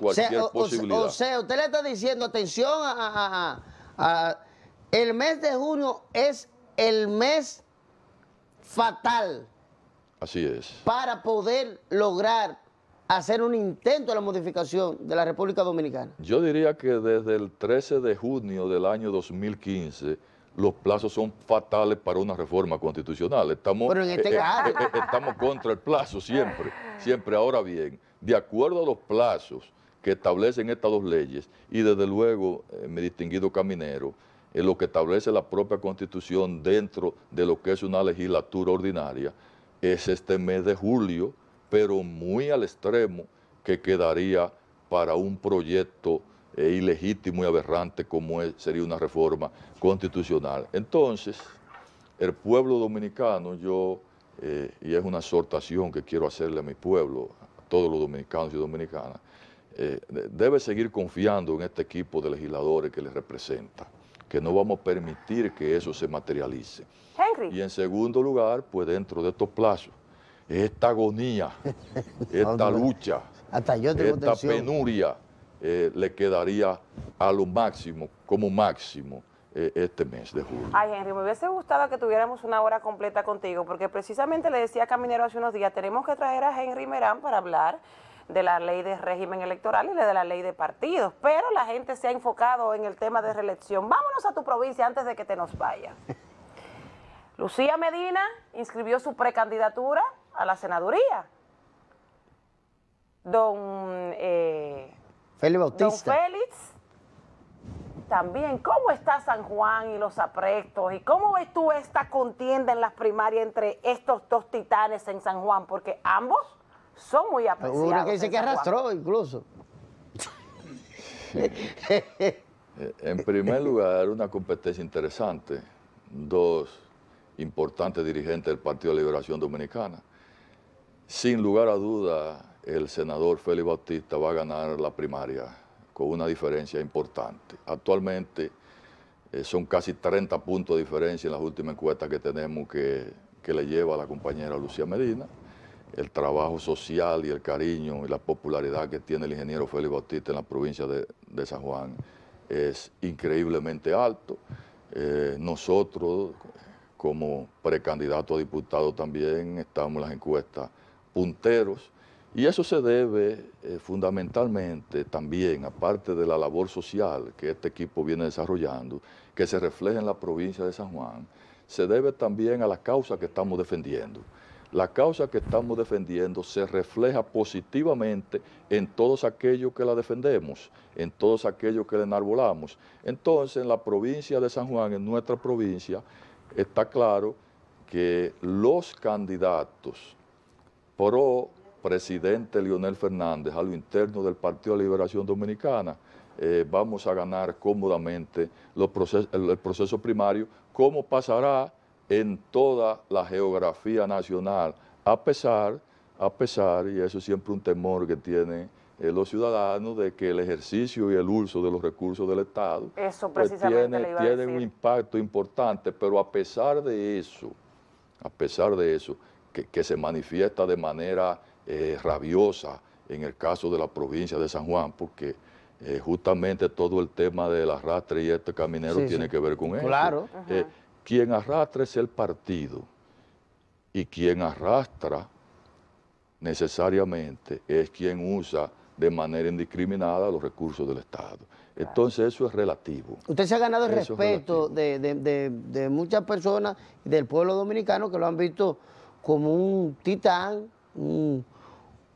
o sea, usted le está diciendo, atención, el mes de junio es el mes fatal. Así es. Para poder lograr hacer un intento de la modificación de la República Dominicana. Yo diría que desde el 13 de junio del año 2015 los plazos son fatales para una reforma constitucional. Pero en este eh, eh, caso... Eh, estamos contra el plazo siempre, siempre. Ahora bien, de acuerdo a los plazos que establecen estas dos leyes y desde luego, eh, mi distinguido caminero, lo que establece la propia constitución dentro de lo que es una legislatura ordinaria, es este mes de julio, pero muy al extremo que quedaría para un proyecto eh, ilegítimo y aberrante como es, sería una reforma constitucional. Entonces, el pueblo dominicano, yo, eh, y es una exhortación que quiero hacerle a mi pueblo, a todos los dominicanos y dominicanas, eh, debe seguir confiando en este equipo de legisladores que les representa, que no vamos a permitir que eso se materialice. Y en segundo lugar, pues dentro de estos plazos, esta agonía, esta lucha, esta penuria, eh, le quedaría a lo máximo, como máximo, eh, este mes de julio. Ay, Henry, me hubiese gustado que tuviéramos una hora completa contigo, porque precisamente le decía a Caminero hace unos días, tenemos que traer a Henry Merán para hablar de la ley de régimen electoral y de la ley de partidos, pero la gente se ha enfocado en el tema de reelección. Vámonos a tu provincia antes de que te nos vayas. Lucía Medina inscribió su precandidatura a la senaduría. Don, eh, Félix Don Félix también. ¿Cómo está San Juan y los aprestos? ¿Y cómo ves tú esta contienda en las primarias entre estos dos titanes en San Juan? Porque ambos son muy apreciados. que dice que arrastró incluso. en primer lugar, una competencia interesante. Dos importantes dirigentes del Partido de Liberación Dominicana. Sin lugar a duda, el senador Félix Bautista va a ganar la primaria con una diferencia importante. Actualmente eh, son casi 30 puntos de diferencia en las últimas encuestas que tenemos que, que le lleva a la compañera Lucía Medina el trabajo social y el cariño y la popularidad que tiene el ingeniero Félix Bautista en la provincia de, San Juan es increíblemente alto. Eh, nosotros, como precandidato a diputado también, estamos en las encuestas punteros. Y eso se debe eh, fundamentalmente también, aparte de la labor social que este equipo viene desarrollando, que se refleja en la provincia de San Juan, se debe también a la causa que estamos defendiendo la causa que estamos defendiendo se refleja positivamente en todos aquellos que la defendemos, en todos aquellos que la enarbolamos. Entonces, en la provincia de San Juan, en nuestra provincia, está claro que los candidatos pro presidente Leonel Fernández a lo interno del Partido de Liberación Dominicana, eh, vamos a ganar cómodamente el, proceso primario, ¿Cómo pasará en toda la geografía nacional, a pesar, a pesar, y eso es siempre un temor que tienen eh, los ciudadanos, de que el ejercicio y el uso de los recursos del Estado pues, tiene, un impacto importante, pero a pesar de eso, a pesar de eso, que, se manifiesta de manera eh, rabiosa en el caso de la provincia de San Juan, porque... Eh, justamente todo el tema del arrastre y este caminero tiene que ver con claro. eso. Claro. Quien arrastra es el partido y quien arrastra necesariamente es quien usa de manera indiscriminada los recursos del Estado. Entonces eso es relativo. Usted se ha ganado el respeto de, muchas personas del pueblo dominicano que lo han visto como un titán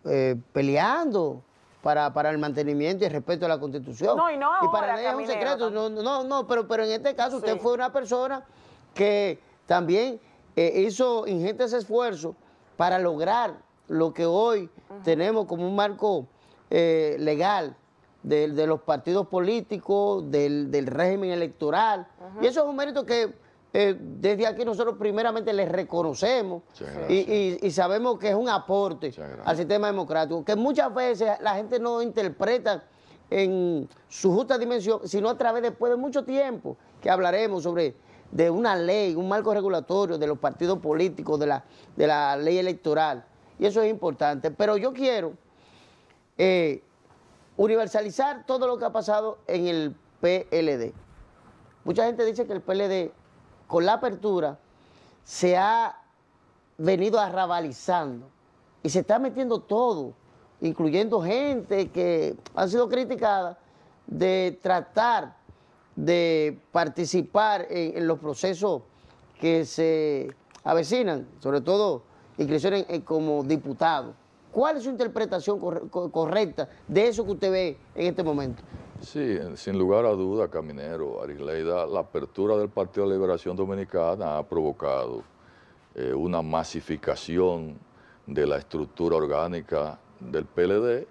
eh, peleando para, el mantenimiento y el respeto a la Constitución. No, y no ahora, para nadie es un secreto. No, no, pero, pero en este caso usted fue una persona que también eh, hizo ingentes esfuerzos para lograr lo que hoy tenemos como un marco eh, legal de, los partidos políticos, del, régimen electoral. Y eso es un mérito que eh, desde aquí nosotros primeramente les reconocemos y, y, sabemos que es un aporte al sistema democrático, que muchas veces la gente no interpreta en su justa dimensión, sino a través después de mucho tiempo que hablaremos sobre de una ley, un marco regulatorio de los partidos políticos, de la, ley electoral. Y eso es importante. Pero yo quiero eh, universalizar todo lo que ha pasado en el PLD. Mucha gente dice que el PLD, con la apertura, se ha venido arrabalizando y se está metiendo todo, incluyendo gente que ha sido criticada de tratar de participar en, los procesos que se avecinan, sobre todo inscripciones como diputado. ¿Cuál es su interpretación correcta de eso que usted ve en este momento? Sí, sin lugar a duda, Caminero, Arisleida, la apertura del Partido de Liberación Dominicana ha provocado eh, una masificación de la estructura orgánica del PLD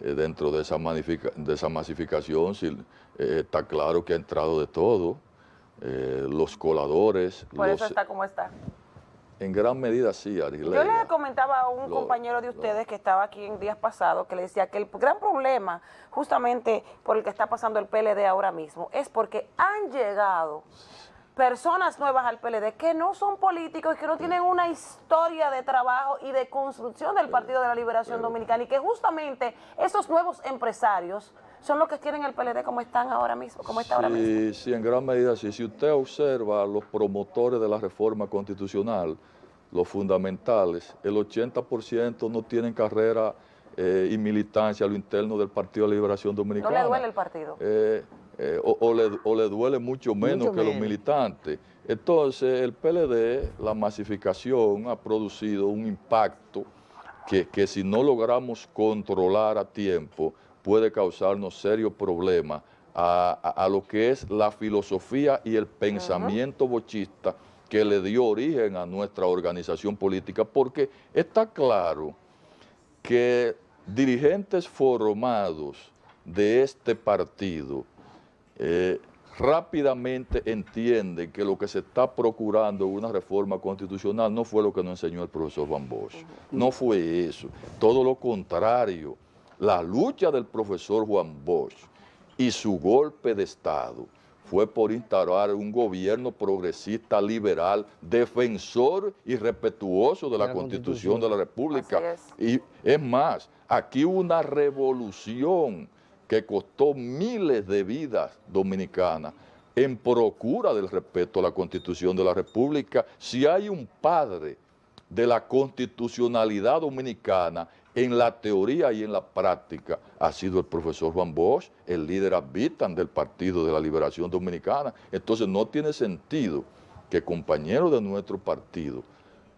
eh, dentro de esa, de esa masificación si, eh, está claro que ha entrado de todo, eh, los coladores. Por eso está como está. En gran medida sí, Ariel. Yo le comentaba a un compañero de ustedes que estaba aquí en días pasados que le decía que el gran problema justamente por el que está pasando el PLD ahora mismo es porque han llegado personas nuevas al PLD que no son políticos y que no tienen una historia de trabajo y de construcción del Partido de la Liberación Dominicana y que justamente esos nuevos empresarios son los que quieren el PLD como están ahora mismo, como está sí, en gran medida sí. Si usted observa los promotores de la reforma constitucional, los fundamentales, el 80% no tienen carrera eh, y militancia a lo interno del Partido de la Liberación Dominicana. ¿No le duele el partido? Eh, eh, o, le, duele mucho menos que los militantes. Entonces, el PLD, la masificación ha producido un impacto que, si no logramos controlar a tiempo, puede causarnos serios problemas a, lo que es la filosofía y el pensamiento bochista que le dio origen a nuestra organización política, porque está claro que dirigentes formados de este partido, eh, rápidamente entienden que lo que se está procurando una reforma constitucional no fue lo que nos enseñó el profesor Juan Bosch. No fue eso. Todo lo contrario. La lucha del profesor Juan Bosch y su golpe de Estado fue por instaurar un gobierno progresista, liberal, defensor y respetuoso de la, Constitución, de la República. Y es más, aquí una revolución que costó miles de vidas dominicanas en procura del respeto a la Constitución de la República. Si hay un padre de la constitucionalidad dominicana en la teoría y en la práctica ha sido el profesor Juan Bosch, el líder habitan del Partido de la Liberación Dominicana. Entonces no tiene sentido que compañeros de nuestro partido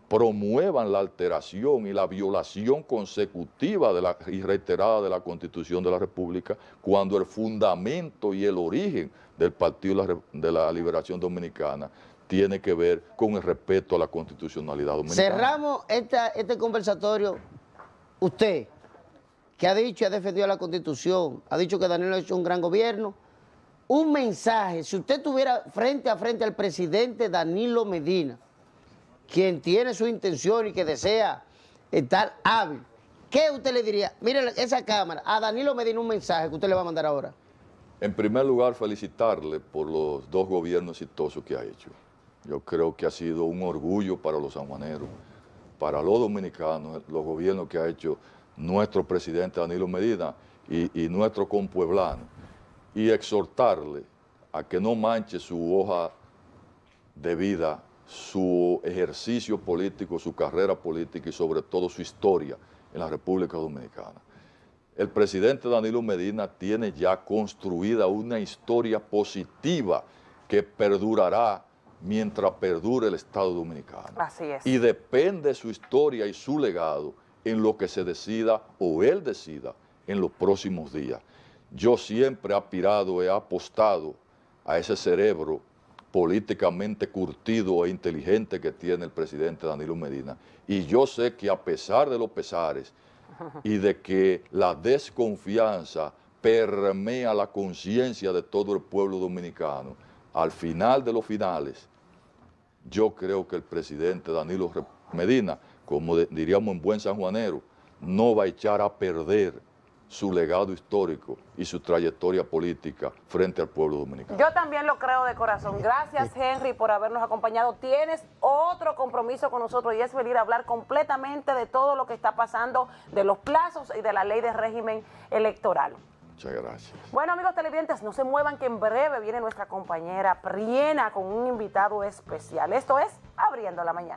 promuevan la alteración y la violación consecutiva de la, y reiterada de la Constitución de la República, cuando el fundamento y el origen del Partido de la Liberación Dominicana tiene que ver con el respeto a la constitucionalidad dominicana. Cerramos este conversatorio. Usted, que ha dicho y ha defendido la Constitución, ha dicho que Danilo ha hecho un gran gobierno, un mensaje, si usted tuviera frente a frente al presidente Danilo Medina, quien tiene su intención y que desea estar hábil, ¿qué usted le diría? Mire esa cámara, a Danilo Medina un mensaje que usted le va a mandar ahora. En primer lugar, felicitarle por los dos gobiernos exitosos que ha hecho. Yo creo que ha sido un orgullo para los sanjuaneros, para los dominicanos, los gobiernos que ha hecho nuestro presidente Danilo Medina y, y nuestro compueblano. Y exhortarle a que no manche su hoja de vida su ejercicio político, su carrera política y sobre todo su historia en la República Dominicana. El presidente Danilo Medina tiene ya construida una historia positiva que perdurará mientras perdure el Estado Dominicano. Así es. Y depende su historia y su legado en lo que se decida o él decida en los próximos días. Yo siempre he aspirado, he apostado a ese cerebro políticamente curtido e inteligente que tiene el presidente Danilo Medina. Y yo sé que a pesar de los pesares y de que la desconfianza permea la conciencia de todo el pueblo dominicano, al final de los finales, yo creo que el presidente Danilo Medina, como diríamos en buen sanjuanero, no va a echar a perder su legado histórico y su trayectoria política frente al pueblo dominicano. Yo también lo creo de corazón. Gracias Henry por habernos acompañado. Tienes otro compromiso con nosotros y es venir a hablar completamente de todo lo que está pasando, de los plazos y de la ley de régimen electoral. Muchas gracias. Bueno amigos televidentes, no se muevan que en breve viene nuestra compañera Priena con un invitado especial. Esto es Abriendo la Mañana.